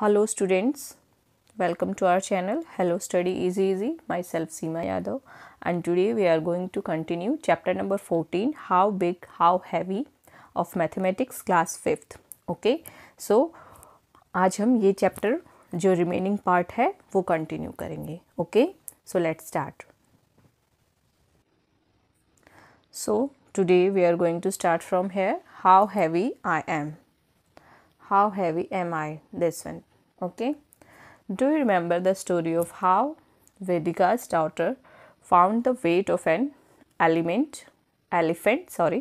Hello students welcome to our channel hello study easy easy myself Seema Yadav and today we are going to continue chapter number fourteen how big how heavy of mathematics class fifth okay so आज हम ये chapter जो remaining part है वो continue करेंगे okay so let start so today we are going to start from here how heavy I am how heavy am I? This one. Okay. Do you remember the story of how Vedika's daughter found the weight of an element, elephant? Sorry,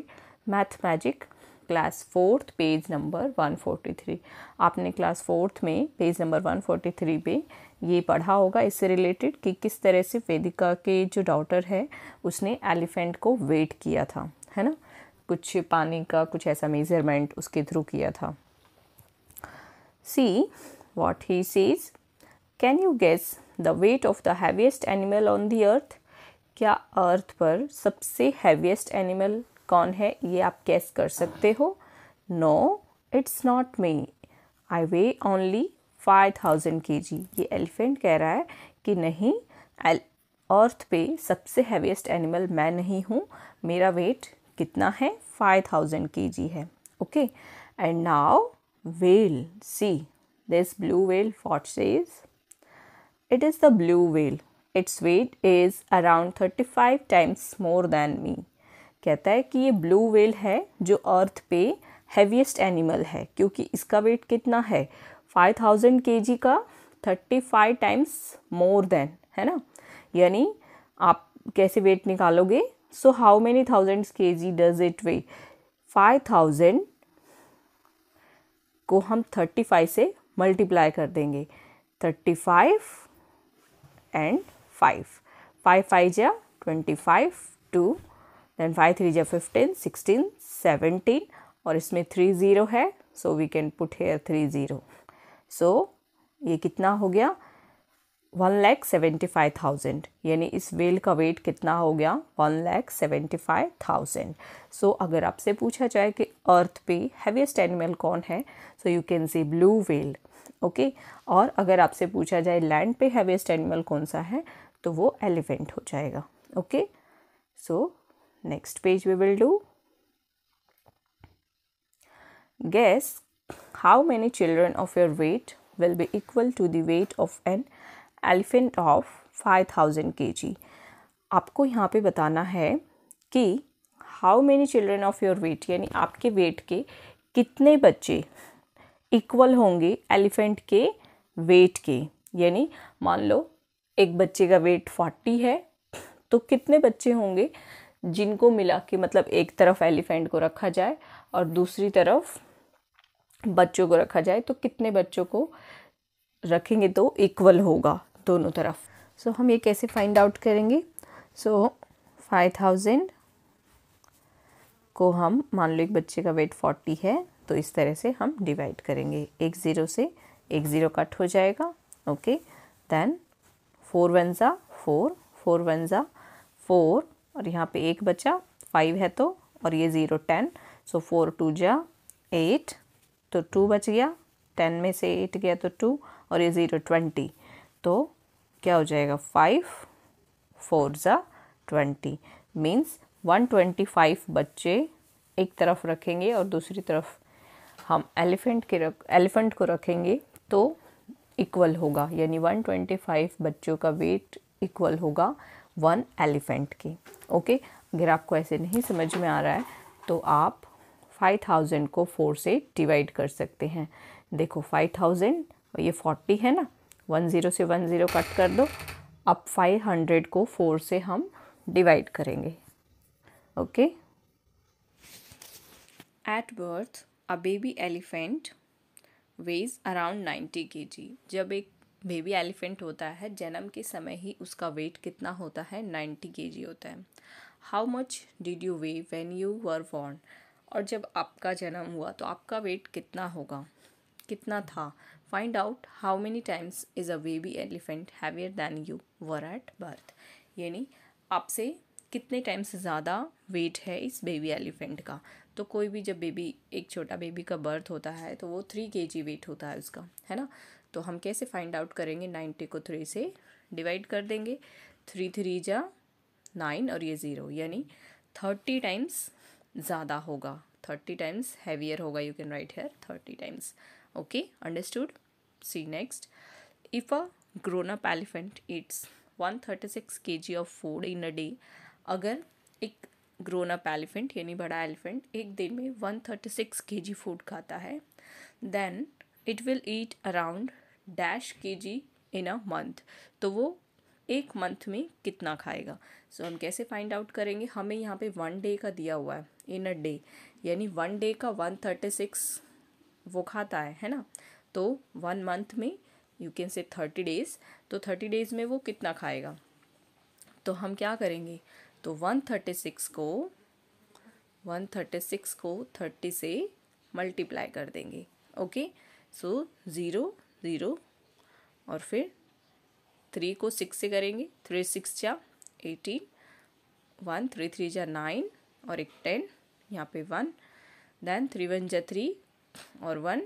math magic class fourth page number 143 आपने class fourth में page number 143 पे ये पढ़ा होगा इससे related कि किस तरह से वेदिका के जो डॉटर है उसने एलिफेंट को वेट किया था है ना कुछ पानी का कुछ ऐसा मेजरमेंट उसके थ्रू किया था See what he says. Can you guess the weight of the heaviest animal on the earth? क्या अर्थ पर सबसे हैवीएस्ट एनिमल कौन है ये आप कैस कर सकते हो no it's not me I weigh only five thousand K G ये एलिफेंट कह रहा है कि नहीं अर्थ पे सबसे हैवीएस्ट एनिमल मैं नहीं हूँ मेरा वेट कितना है फाइव थाउजेंड के जी है okay and now whale. See, this blue whale, what says. It is the blue whale. Its weight is around 35 times more than me. कहता है कि ये ब्लू वेल है जो अर्थ पे हैवीएस्ट एनिमल है क्योंकि इसका वेट कितना है 5000 जी का thirty five times more than है ना यानी आप कैसे वेट निकालोगे so how many thousands K G does it weigh five thousand को हम थर्टी फाइव से मल्टीप्लाई कर देंगे thirty five and five five five जा twenty five two then five three जा फिफ्टीन सिक्सटीन सेवेंटीन और इसमें थ्री ज़ीरो है so we can put here three zero so ये कितना हो गया one lakh seventy five thousand यानी इस वेल का वेट कितना हो गया one lakh seventy five thousand so अगर आपसे पूछा जाए कि अर्थ पे हैवीएस्ट एनिमल कौन है so you can see blue whale okay और अगर आपसे पूछा जाए लैंड पे हैवीएस्ट एनिमल कौन सा है तो वो एलिफेंट हो जाएगा okay so next page we will do guess how many children of your weight will be equal to the weight of an elephant of five thousand K G आपको यहाँ पे बताना है कि how many children of your weight यानी आपके wait के कितने बच्चे इक्वल होंगे एलिफेंट के वेट के यानी मान लो एक बच्चे का वेट फोर्टी है तो कितने बच्चे होंगे जिनको मिला के मतलब एक तरफ एलिफेंट को रखा जाए और दूसरी तरफ बच्चों को रखा जाए तो कितने बच्चों को रखेंगे तो इक्वल होगा दोनों तरफ सो so, हम ये कैसे फाइंड आउट करेंगे सो फाइव थाउजेंड को हम मान लो एक बच्चे का वेट फोर्टी है तो इस तरह से हम डिवाइड करेंगे एक ज़ीरो से एक ज़ीरो कट हो जाएगा ओके देन फोर वन ज़ा फोर फोर वन ज़ा फोर और यहाँ पे एक बचा फाइव है तो और ये zero ten so four two जा एट तो टू बच गया टेन में से एट गया तो टू और ये ज़ीरो ट्वेंटी तो क्या हो जाएगा फाइव फोर ज़ा twenty means one twenty five बच्चे एक तरफ रखेंगे और दूसरी तरफ हम एलिफेंट के रख एलिफेंट को रखेंगे तो इक्वल होगा यानी वन ट्वेंटी फाइव बच्चों का वेट इक्वल होगा वन एलिफेंट के ओके अगर आपको ऐसे नहीं समझ में आ रहा है तो आप फाइव थाउजेंड को फोर से डिवाइड कर सकते हैं देखो फाइव थाउजेंड ये फोर्टी है ना वन ज़ीरो से वन ज़ीरो कट कर दो अब फाइव हंड्रेड को फोर से हम डिवाइड करेंगे okay at birth a baby elephant weighs around ninety K G जब एक बेबी एलिफेंट होता है जन्म के समय ही उसका वेट कितना होता है नाइन्टी के जी होता है how much did you weigh when you were born और जब आपका जन्म हुआ तो आपका वेट कितना होगा कितना था find out how many times is a baby elephant heavier than you were at birth यानी आपसे कितने टाइम्स ज़्यादा वेट है इस बेबी एलिफेंट का तो कोई भी जब बेबी एक छोटा बेबी का बर्थ होता है तो वो थ्री के जी वेट होता है उसका है ना तो हम कैसे फाइंड आउट करेंगे नाइन्टी को थ्री से डिवाइड कर देंगे थ्री थ्री जा नाइन और ये ज़ीरो यानी थर्टी टाइम्स ज़्यादा होगा थर्टी टाइम्स हैवियर होगा you can write here thirty times okay understood See next. If a grown up elephant eats 136 kg of food in a day, अगर एक grown up elephant यानी बड़ा elephant एक दिन में 136 थर्टी फूड खाता है then it will eat around dash K in a month तो वो एक मंथ में कितना खाएगा सो so, हम कैसे फाइंड आउट करेंगे हमें यहाँ पे वन डे का दिया हुआ है इन अ डे यानी वन डे का वन थर्टी सिक्स वो खाता है है ना तो वन मंथ में you can say thirty days तो थर्टी डेज़ में वो कितना खाएगा तो हम क्या करेंगे तो वन थर्टी सिक्स को वन थर्टी सिक्स को थर्टी से मल्टीप्लाई कर देंगे ओके सो ज़ीरो ज़ीरो और फिर थ्री को सिक्स से करेंगे थ्री सिक्स या एटीन वन थ्री थ्री या नाइन और एक टेन यहाँ पे वन देन थ्री वन या थ्री और वन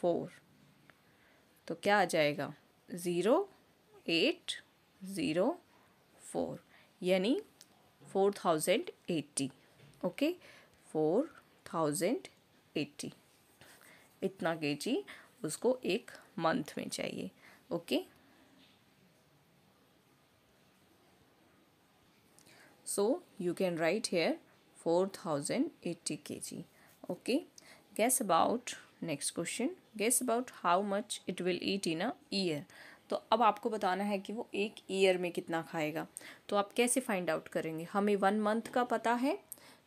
फोर तो क्या आ जाएगा ज़ीरो एट ज़ीरो फोर यानी four thousand eighty okay four thousand eighty इतना के जी उसको एक मंथ में चाहिए okay so you can write here four thousand eighty K G okay guess about next question guess about how much it will eat in a year तो अब आपको बताना है कि वो एक ईयर में कितना खाएगा तो आप कैसे फाइंड आउट करेंगे हमें वन मंथ का पता है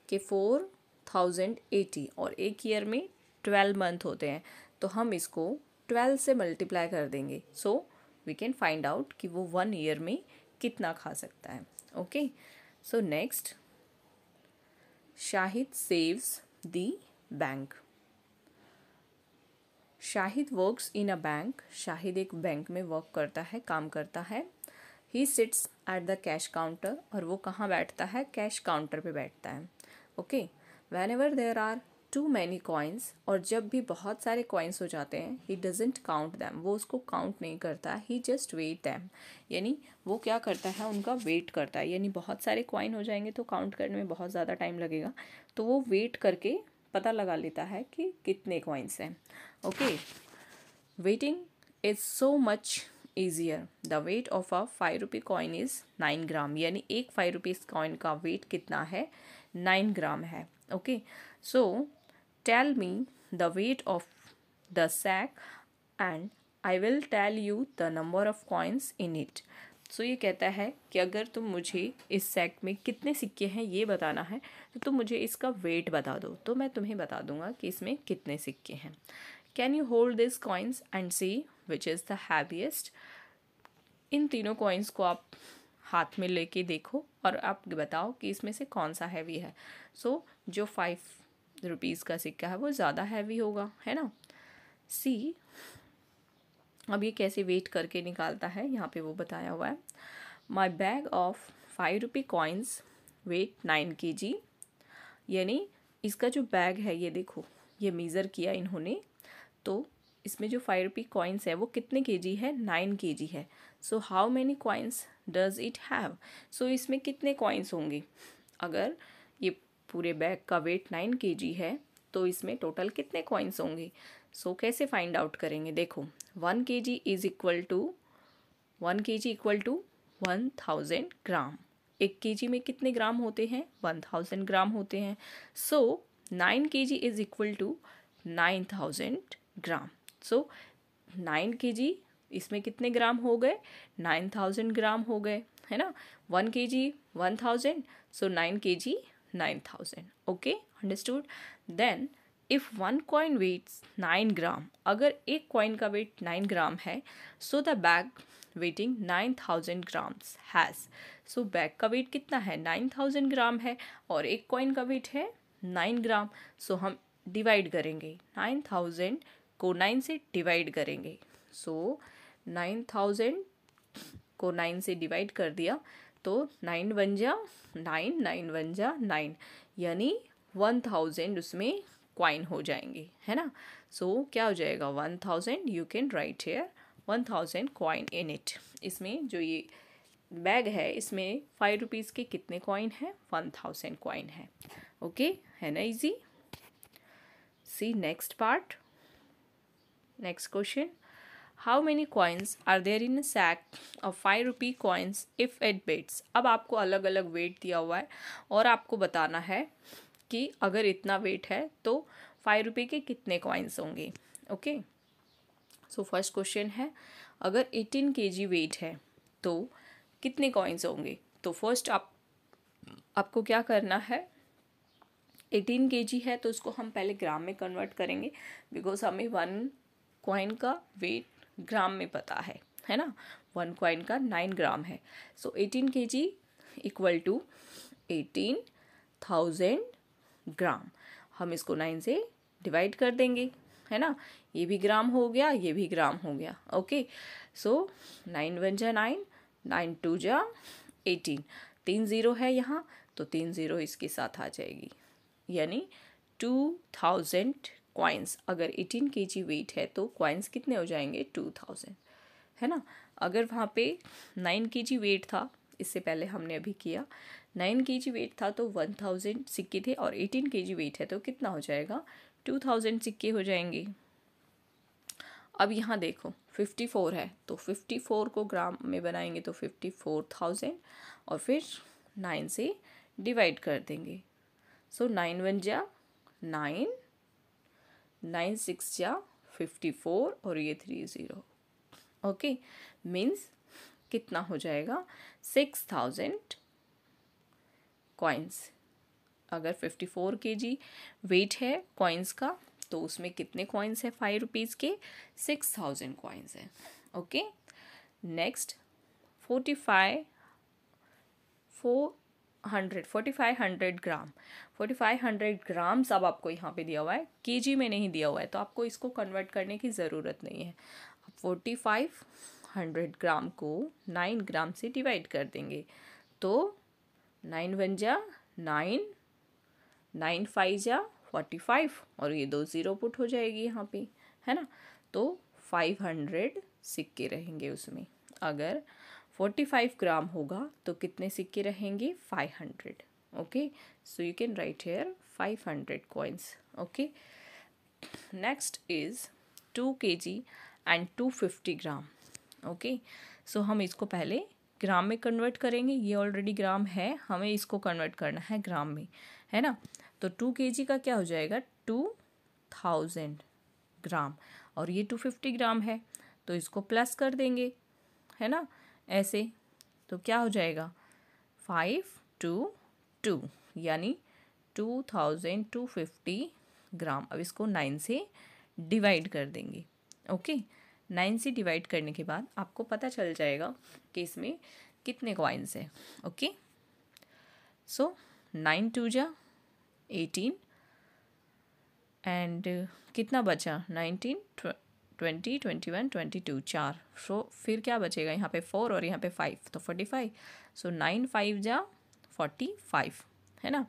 कि फोर थाउजेंड एटी और एक ईयर में ट्वेल्व मंथ होते हैं तो हम इसको ट्वेल्व से मल्टीप्लाई कर देंगे so we can find out कि वो वन ईयर में कितना खा सकता है okay so next Shahid saves the bank Shahid works in a bank Shahid एक बैंक में वर्क करता है काम करता है he sits at the cash counter और वो कहाँ बैठता है कैश काउंटर पे बैठता है okay whenever there are too many coins और जब भी बहुत सारे कॉइन्स हो जाते हैं ही डजेंट काउंट दैम वो उसको काउंट नहीं करता ही जस्ट वेट दैम यानी वो क्या करता है उनका वेट करता है यानी बहुत सारे कॉइन हो जाएंगे तो काउंट करने में बहुत ज़्यादा टाइम लगेगा तो वो वेट करके पता लगा लेता है कि कितने कॉइन्स हैं okay weighing is so much easier the weight of a five rupee coin is nine gram यानी एक फाइव रुपीज़ कॉइन का वेट कितना है नाइन ग्राम है okay so tell me the weight of the sack and I will tell you the number of coins in it so तो ये कहता है कि अगर तुम मुझे इस सेट में कितने सिक्के हैं ये बताना है तो तुम मुझे इसका वेट बता दो तो मैं तुम्हें बता दूंगा कि इसमें कितने सिक्के हैं can you hold this coins and see which is the heaviest in तीनों कॉइन्स को आप हाथ में लेके देखो और आप बताओ कि इसमें से कौन सा हैवी है सो so, जो फाइव रुपीज़ का सिक्का है वो ज़्यादा हैवी होगा है ना सी अब ये कैसे वेट करके निकालता है यहाँ पे वो बताया हुआ है my bag of five rupee coins weigh nine K G यानी इसका जो बैग है ये देखो ये मेज़र किया इन्होंने तो इसमें जो फाइव रुपी कॉइन्स है वो कितने के जी है नाइन के जी है so how many coins does it have so इसमें कितने कॉइन्स होंगे अगर ये पूरे बैग का वेट नाइन के जी है तो इसमें टोटल कितने कॉइन्स होंगे सो so, कैसे फाइंड आउट करेंगे देखो one K G is equal to one K G equal to one thousand gram एक के जी में कितने ग्राम होते हैं वन थाउजेंड ग्राम होते हैं so nine K G is equal to nine thousand gram so nine K G इसमें कितने ग्राम हो गए नाइन थाउजेंड ग्राम हो गए है ना one K G one thousand so nine K G nine thousand okay understood then if one coin weighs nine gram अगर एक कॉइन का वेट नाइन ग्राम है so the bag weighing nine thousand grams has so bag का weight कितना है nine thousand ग्राम है और एक कॉइन का वेट है नाइन ग्राम सो हम डिवाइड करेंगे नाइन थाउजेंड को नाइन से डिवाइड करेंगे सो नाइन थाउजेंड को नाइन से डिवाइड कर दिया तो नाइन वन जा नाइन नाइन वन जा नाइन यानी वन थाउजेंड उसमें क्वाइन हो जाएंगे है ना सो so, क्या हो जाएगा one thousand you can write here one thousand coin in it इसमें जो ये बैग है इसमें फाइव रुपीज़ के कितने कॉइन हैं वन थाउजेंड कॉइन है ओके okay? है ना easy see next part next question how many coins are there in sack और five rupee coins if it बेट्स अब आपको अलग अलग वेट दिया हुआ है और आपको बताना है कि अगर इतना वेट है तो फाइव रुपये के कितने कॉइन्स होंगे ओके सो फर्स्ट क्वेश्चन है अगर एटीन के जी वेट है तो कितने कॉइन्स होंगे तो फर्स्ट आप आपको क्या करना है एटीन के जी है तो उसको हम पहले ग्राम में कन्वर्ट करेंगे बिकॉज हमें वन कॉइन का वेट ग्राम में पता है है ना वन कॉइन का नाइन ग्राम है so eighteen K G equal to eighteen thousand gram हम इसको नाइन से डिवाइड कर देंगे है ना ये भी ग्राम हो गया ये भी ग्राम हो गया ओके सो नाइन वन जा नाइन नाइन टू जा एटीन तीन ज़ीरो है यहाँ तो तीन ज़ीरो इसके साथ आ जाएगी यानी टू थाउजेंड क्वाइंस अगर एटीन के जी वेट है तो क्वाइंस कितने हो जाएंगे टू थाउजेंड है ना अगर वहाँ पे नाइन के जी वेट था इससे पहले हमने अभी किया नाइन के जी वेट था तो वन थाउजेंड सिक्के थे और एटीन के जी वेट है तो कितना हो जाएगा टू थाउजेंड सिक्के हो जाएंगे अब यहाँ देखो फिफ्टी फोर है तो फिफ्टी फोर को ग्राम में बनाएंगे तो फिफ्टी फोर थाउजेंड और फिर नाइन से डिवाइड कर देंगे सो नाइन वन जा नाइन नाइन सिक्स जा फिफ्टी फोर और ये थ्री ज़ीरो ओके मीन्स कितना हो जाएगा सिक्स थाउजेंड कॉइन्स अगर fifty four K G wait है कॉइन्स का तो उसमें कितने कॉइन्स है फाइव रुपीज़ के सिक्स थाउजेंड कॉइन्स हैं okay next forty five four hundred forty five hundred gram forty five hundred grams अब आपको यहाँ पे दिया हुआ है के जी में नहीं दिया हुआ है तो आपको इसको कन्वर्ट करने की ज़रूरत नहीं है फोर्टी फाइव हंड्रेड ग्राम को नाइन ग्राम से डिवाइड कर देंगे तो नाइन वन जा नाइन नाइन फाइव जा फोर्टी फाइव और ये दो ज़ीरो पुट हो जाएगी यहाँ पे है ना तो फाइव हंड्रेड सिक्के रहेंगे उसमें अगर फोर्टी फाइव ग्राम होगा तो कितने सिक्के रहेंगे five hundred okay so you can write here five hundred coins okay next is two K G and two fifty gram okay so हम इसको पहले ग्राम में कन्वर्ट करेंगे ये ऑलरेडी ग्राम है हमें इसको कन्वर्ट करना है ग्राम में है ना तो टू के जी का क्या हो जाएगा टू थाउजेंड ग्राम और ये टू फिफ्टी ग्राम है तो इसको प्लस कर देंगे है ना ऐसे तो क्या हो जाएगा फाइव टू टू यानी two thousand two fifty gram अब इसको नाइन से डिवाइड कर देंगे ओके okay? नाइन से डिवाइड करने के बाद आपको पता चल जाएगा कि इसमें कितने कॉइन्स हैं ओके सो नाइन टू जा एटीन एंड uh, कितना बचा nineteen twenty twenty one twenty two चार सो फिर क्या बचेगा यहाँ पे फोर और यहाँ पे फाइव तो forty five so nine five जा फोर्टी फाइव है ना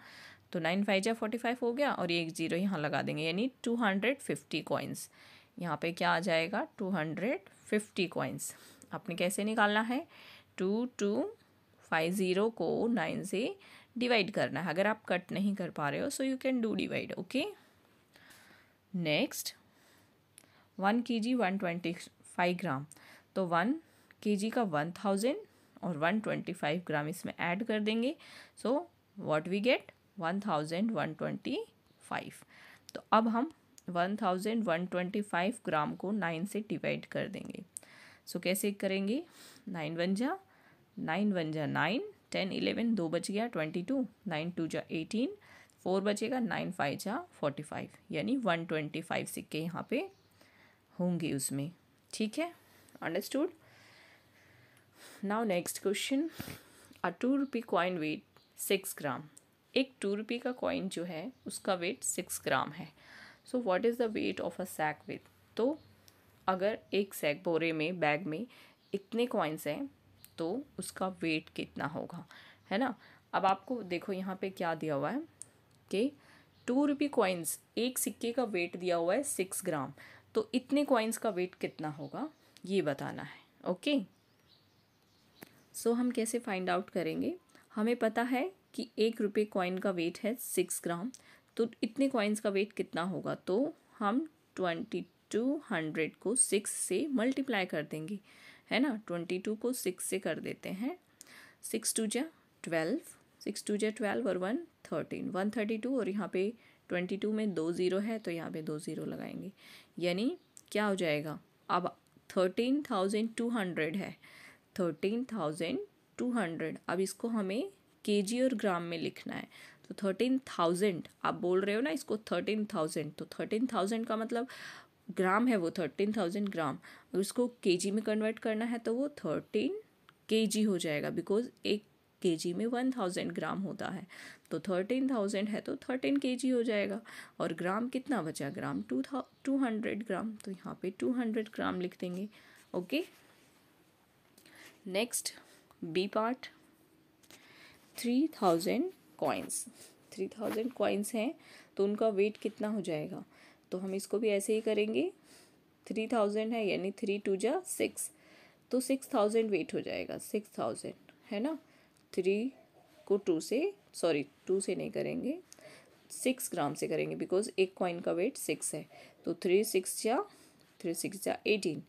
तो नाइन फाइव जा फोर्टी फाइव हो गया और ये एक जीरो यहाँ लगा देंगे यानी टू हंड्रेड फिफ्टी कॉइन्स यहाँ पे क्या आ जाएगा टू हंड्रेड फिफ्टी कॉइन्स आपने कैसे निकालना है टू टू फाइव ज़ीरो को नाइन से डिवाइड करना है अगर आप कट नहीं कर पा रहे हो so you can do divide okay next one K G one twenty five gram तो वन के जी का वन थाउजेंड और वन ट्वेंटी फाइव ग्राम इसमें ऐड कर देंगे so what we get one thousand one twenty five तो अब हम 1125 ग्राम को नाइन से डिवाइड कर देंगे सो so, कैसे करेंगे नाइन वन जा नाइन वन जा नाइन टेन इलेवन दो बच गया ट्वेंटी टू नाइन टू जा एटीन फोर बचेगा नाइन फाइव जा फोर्टी फाइव यानी वन ट्वेंटी फाइव सिक्के यहाँ पे होंगे उसमें ठीक है understood now next question a two rupee coin weight six gram एक टू रुपी का कॉइन जो है उसका वेट सिक्स ग्राम है so what is the weight of a sack with तो अगर एक सैक बोरे में बैग में इतने कॉइन्स हैं तो उसका वेट कितना होगा है ना अब आपको देखो यहाँ पे क्या दिया हुआ है कि टू रुपी कॉइन्स एक सिक्के का वेट दिया हुआ है सिक्स ग्राम तो इतने कॉइन्स का वेट कितना होगा ये बताना है ओके सो so, हम कैसे फाइंड आउट करेंगे हमें पता है कि एक रुपये कॉइन का वेट है सिक्स ग्राम तो इतने कॉइन्स का वेट कितना होगा तो हम ट्वेंटी टू हंड्रेड को सिक्स से मल्टीप्लाई कर देंगे है ना ट्वेंटी टू को सिक्स से कर देते हैं सिक्स टू जा ट्वेल्व सिक्स टू जा ट्वेल्व और one thirteen one thirty two और यहाँ पे ट्वेंटी टू में दो ज़ीरो है तो यहाँ पे दो ज़ीरो लगाएंगे यानी क्या हो जाएगा अब थर्टीन थाउजेंड टू हंड्रेड है थर्टीन थाउजेंड टू हंड्रेड अब इसको हमें जी और ग्राम में लिखना है तो थर्टीन थाउजेंड आप बोल रहे हो ना इसको थर्टीन थाउजेंड तो थर्टीन थाउजेंड का मतलब ग्राम है वो थर्टीन थाउजेंड ग्राम और उसको के जी में कन्वर्ट करना है तो वो थर्टीन के जी हो जाएगा बिकॉज एक के जी में वन थाउजेंड ग्राम होता है तो थर्टीन थाउजेंड है तो थर्टीन के जी हो जाएगा और ग्राम कितना बचा ग्राम टू था टू हंड्रेड ग्राम तो यहाँ पे टू हंड्रेड ग्राम लिख देंगे okay next B part three thousand coins three thousand coins हैं तो उनका वेट कितना हो जाएगा तो हम इसको भी ऐसे ही करेंगे थ्री थाउजेंड है यानी थ्री टू जा सिक्स तो सिक्स थाउजेंड वेट हो जाएगा सिक्स थाउजेंड है ना थ्री को टू से सॉरी टू से नहीं करेंगे सिक्स ग्राम से करेंगे बिकॉज एक कॉइन का वेट सिक्स है तो थ्री सिक्स या थ्री सिक्स या एटीन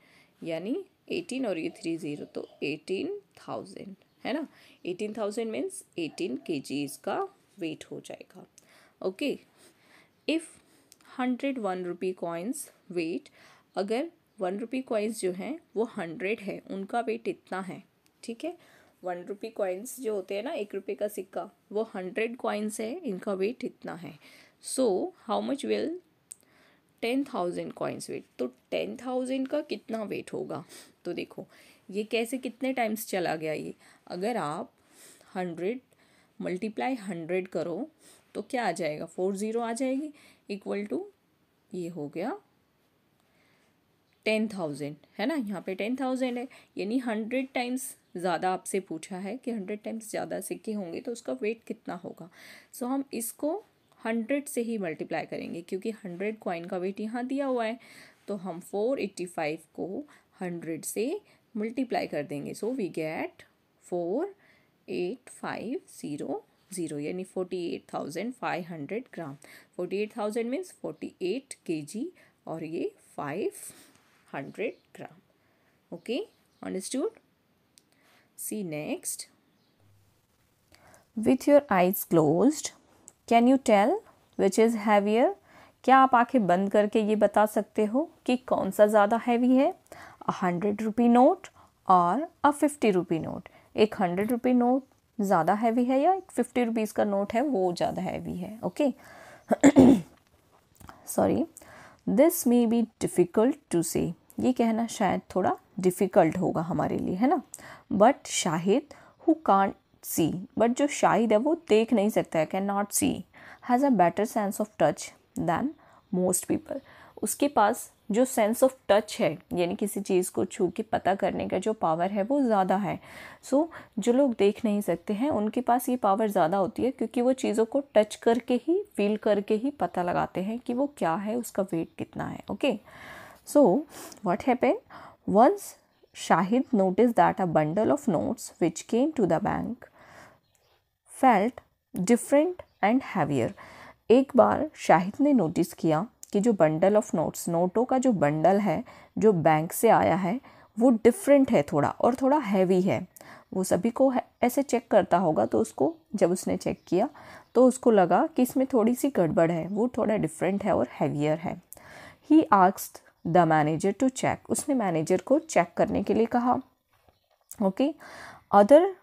यानी एटीन और ये थ्री ज़ीरो तो एटीन थाउजेंड है ना एटीन थाउजेंड मीन्स एटीन के का वेट हो जाएगा okay if hundred one rupee coins weight अगर वन रुपी कॉइन्स जो हैं वो हंड्रेड है उनका वेट इतना है ठीक है वन रुपी कॉइन्स जो होते हैं ना एक रुपये का सिक्का वो हंड्रेड कॉइन्स है इनका वेट इतना है so how much will ten thousand coins weigh तो टेन थाउजेंड का कितना वेट होगा तो देखो ये कैसे कितने टाइम्स चला गया ये अगर आप हंड्रेड मल्टीप्लाई हंड्रेड करो तो क्या आ जाएगा फोर ज़ीरो आ जाएगी इक्वल टू ये हो गया टेन थाउजेंड है ना यहाँ पे टेन थाउजेंड है यानी हंड्रेड टाइम्स ज़्यादा आपसे पूछा है कि हंड्रेड टाइम्स ज़्यादा सिक्के होंगे तो उसका वेट कितना होगा सो so, हम इसको हंड्रेड से ही मल्टीप्लाई करेंगे क्योंकि हंड्रेड कॉइन का वेट यहाँ दिया हुआ है तो हम फोर एट्टी फाइव को हंड्रेड से मल्टीप्लाई कर देंगे so we get four eight five zero zero यानी forty eight thousand five hundred gram forty eight thousand means forty eight K G और ये five hundred gram okay understood see next with your eyes closed can you tell which is heavier क्या आप आंखें बंद करके ये बता सकते हो कि कौन सा ज़्यादा हैवी है अ हंड्रेड रुपी नोट और अ फिफ्टी रुपी नोट एक हंड्रेड रुपी नोट ज़्यादा हैवी है या एक फिफ्टी रुपीज़ का नोट है वो ज़्यादा हैवी है okay sorry this may be difficult to say ये कहना शायद थोड़ा डिफ़िकल्ट होगा हमारे लिए है ना but Shahid who can't see but जो शाहिद है वो देख नहीं सकता है cannot see has a better sense of touch than most people उसके पास जो सेंस ऑफ टच है यानी किसी चीज़ को छू के पता करने का जो पावर है वो ज़्यादा है सो so, जो लोग देख नहीं सकते हैं उनके पास ये पावर ज़्यादा होती है क्योंकि वो चीज़ों को टच करके ही फील करके ही पता लगाते हैं कि वो क्या है उसका वेट कितना है okay so what happen once Shahid notice that a bundle of notes which came to the bank felt different and heavier एक बार शाहिद ने नोटिस किया कि जो बंडल ऑफ नोट्स नोटों का जो बंडल है जो बैंक से आया है वो डिफरेंट है थोड़ा और थोड़ा हैवी है वो सभी को ऐसे चेक करता होगा तो उसको जब उसने चेक किया तो उसको लगा कि इसमें थोड़ी सी गड़बड़ है वो थोड़ा डिफरेंट है और हैवियर है ही आक्स्ड द मैनेजर टू चेक उसने मैनेजर को चेक करने के लिए कहा okay other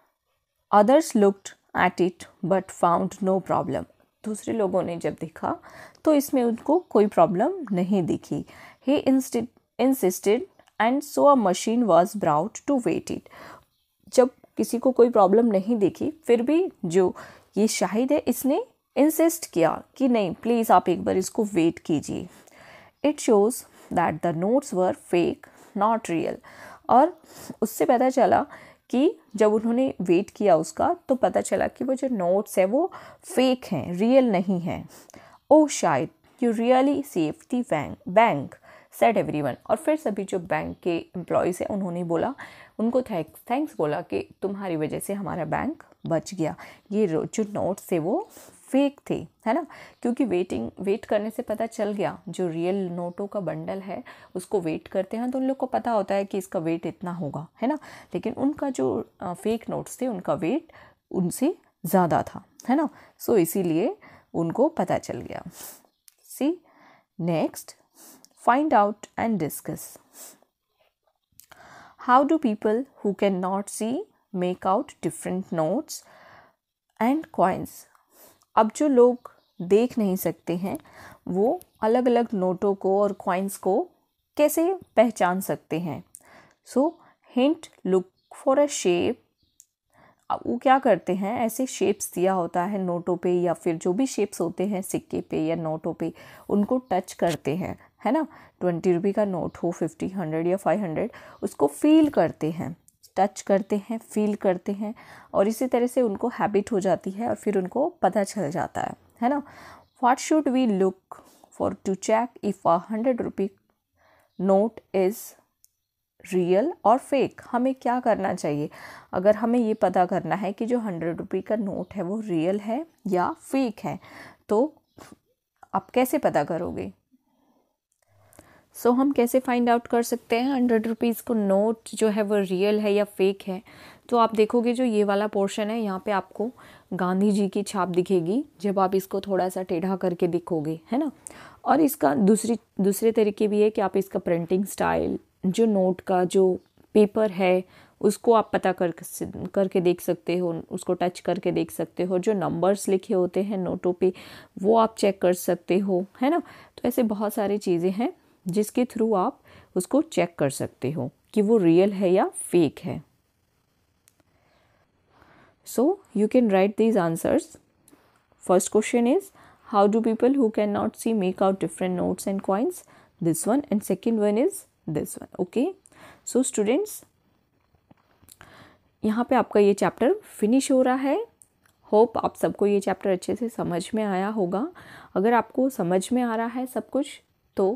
others looked at it but found no problem दूसरे लोगों ने जब देखा तो इसमें उनको कोई प्रॉब्लम नहीं दिखी he insisted and so a machine was brought to weigh it जब किसी को कोई प्रॉब्लम नहीं दिखी फिर भी जो ये शाहिद है इसने इंसिस्ट किया कि नहीं प्लीज़ आप एक बार इसको वेट कीजिए it shows that the notes were fake not real और उससे पता चला कि जब उन्होंने वेट किया उसका तो पता चला कि वो जो नोट्स है वो फेक हैं रियल नहीं हैं ओ oh, शायद you really save the bank bank said every one और फिर सभी जो बैंक के एम्प्लॉयज़ हैं उन्होंने बोला उनको थैंक्स थैंक्स बोला कि तुम्हारी वजह से हमारा बैंक बच गया ये जो नोट्स थे वो फेक थे है ना क्योंकि वेटिंग वेट करने से पता चल गया जो रियल नोटों का बंडल है उसको वेट करते हैं तो उन लोग को पता होता है कि इसका वेट इतना होगा है ना लेकिन उनका जो फेक नोट्स थे उनका वेट उनसे ज़्यादा था है ना सो इसीलिए उनको पता चल गया see next find out and discuss how do people who cannot see make out different notes and coins अब जो लोग देख नहीं सकते हैं वो अलग अलग नोटों को और कॉइन्स को कैसे पहचान सकते हैं so hint look for a shape वो क्या करते हैं ऐसे शेप्स दिया होता है नोटों पे या फिर जो भी शेप्स होते हैं सिक्के पे या नोटों पे उनको टच करते हैं है ना ट्वेंटी रुपी का नोट हो फिफ्टी हंड्रेड या फाइव हंड्रेड उसको फील करते हैं टच करते हैं फील करते हैं और इसी तरह से उनको हैबिट हो जाती है और फिर उनको पता चल जाता है है ना what should we look for to check if a hundred rupee note is real और फेक हमें क्या करना चाहिए अगर हमें ये पता करना है कि जो हंड्रेड रुपी का नोट है वो रियल है या फेक है तो आप कैसे पता करोगे सो so, हम कैसे फाइंड आउट कर सकते हैं हंड्रेड रुपीज़ को नोट जो है वो रियल है या फेक है तो आप देखोगे जो ये वाला पोर्शन है यहाँ पे आपको गांधी जी की छाप दिखेगी जब आप इसको थोड़ा सा टेढ़ा करके दिखोगे है ना और इसका दूसरी दूसरे तरीके भी है कि आप इसका प्रिंटिंग स्टाइल जो नोट का जो पेपर है उसको आप पता कर करके देख सकते हो उसको टच करके देख सकते हो जो नंबर्स लिखे होते हैं नोटों पे वो आप चेक कर सकते हो है ना तो ऐसे बहुत सारी चीज़ें हैं जिसके थ्रू आप उसको चेक कर सकते हो कि वो रियल है या फेक है so you can write these answers first question is how do people who cannot see make out different notes and coins this one and second one is this one okay so students यहाँ पे आपका ये chapter finish हो रहा है hope आप सबको ये चैप्टर अच्छे से समझ में आया होगा अगर आपको समझ में आ रहा है सब कुछ तो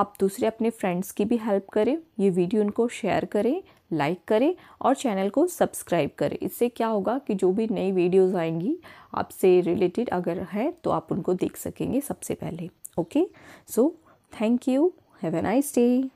आप दूसरे अपने फ्रेंड्स की भी हेल्प करें ये वीडियो उनको शेयर करें लाइक करें और चैनल को सब्सक्राइब करें इससे क्या होगा कि जो भी नई वीडियोस आएंगी आपसे रिलेटेड अगर है तो आप उनको देख सकेंगे सबसे पहले okay so thank you have a nice day